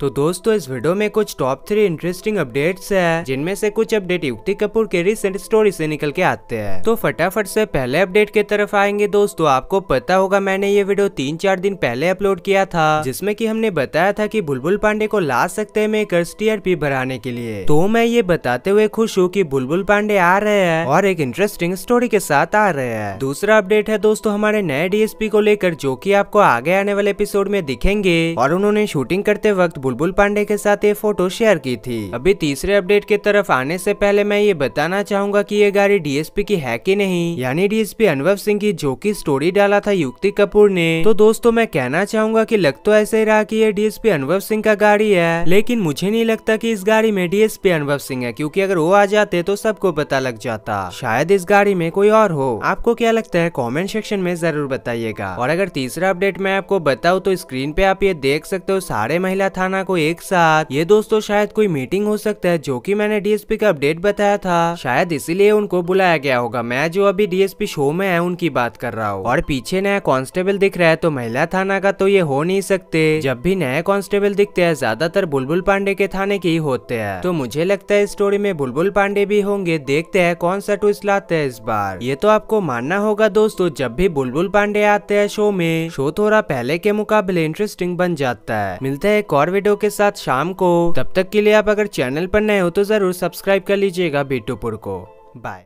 तो दोस्तों इस वीडियो में कुछ टॉप थ्री इंटरेस्टिंग अपडेट्स है जिनमें से कुछ अपडेट युक्ति कपूर के रिसेंट स्टोरी से निकल के आते हैं तो फटाफट से पहले अपडेट के तरफ आएंगे दोस्तों आपको पता होगा मैंने ये वीडियो तीन चार दिन पहले अपलोड किया था जिसमें कि हमने बताया था कि बुलबुल पांडे को ला सकते हैं मेकर्स टीआरपी बनाने के लिए तो मैं ये बताते हुए खुश हूँ की बुलबुल पांडे आ रहे हैं और एक इंटरेस्टिंग स्टोरी के साथ आ रहे हैं दूसरा अपडेट है दोस्तों हमारे नए डीएसपी को लेकर जो की आपको आगे आने वाले एपिसोड में दिखेंगे और उन्होंने शूटिंग करते वक्त बुलबुल पांडे के साथ ये फोटो शेयर की थी अभी तीसरे अपडेट की तरफ आने से पहले मैं ये बताना चाहूंगा कि ये गाड़ी डीएसपी की है कि नहीं यानी डीएसपी अनुभव सिंह की जो की स्टोरी डाला था युक्ति कपूर ने तो दोस्तों मैं कहना चाहूंगा की लग तो ऐसे ही रहा की ये डीएसपी अनुभव सिंह का गाड़ी है लेकिन मुझे नहीं लगता की इस गाड़ी में डीएसपी अनुभव सिंह है क्यूँकी अगर वो आ जाते तो सबको पता लग जाता शायद इस गाड़ी में कोई और हो आपको क्या लगता है कॉमेंट सेक्शन में जरूर बताइएगा और अगर तीसरा अपडेट मैं आपको बताऊँ तो स्क्रीन पे आप ये देख सकते हो सारे महिला थाना करना को एक साथ ये दोस्तों शायद कोई मीटिंग हो सकता है जो की मैंने डीएसपी का अपडेट बताया था शायद इसीलिए उनको बुलाया गया होगा मैं जो अभी डीएसपी शो में है उनकी बात कर रहा हूँ और पीछे नया कांस्टेबल दिख रहा है तो महिला थाना का तो ये हो नहीं सकते जब भी नए कांस्टेबल दिखते हैं ज्यादातर बुलबुल पांडे के थाने के ही होते हैं तो मुझे लगता है स्टोरी में बुलबुल पांडे भी होंगे देखते हैं कौन सा ट्विस्ट लाते हैं इस बार ये तो आपको मानना होगा दोस्तों जब भी बुलबुल पांडे आते हैं शो में शो थोड़ा पहले के मुकाबले इंटरेस्टिंग बन जाता है मिलते है एक और वीडियो वीडियो के साथ शाम को तब तक के लिए आप अगर चैनल पर नए हो तो जरूर सब्सक्राइब कर लीजिएगा बीटूपुर को बाय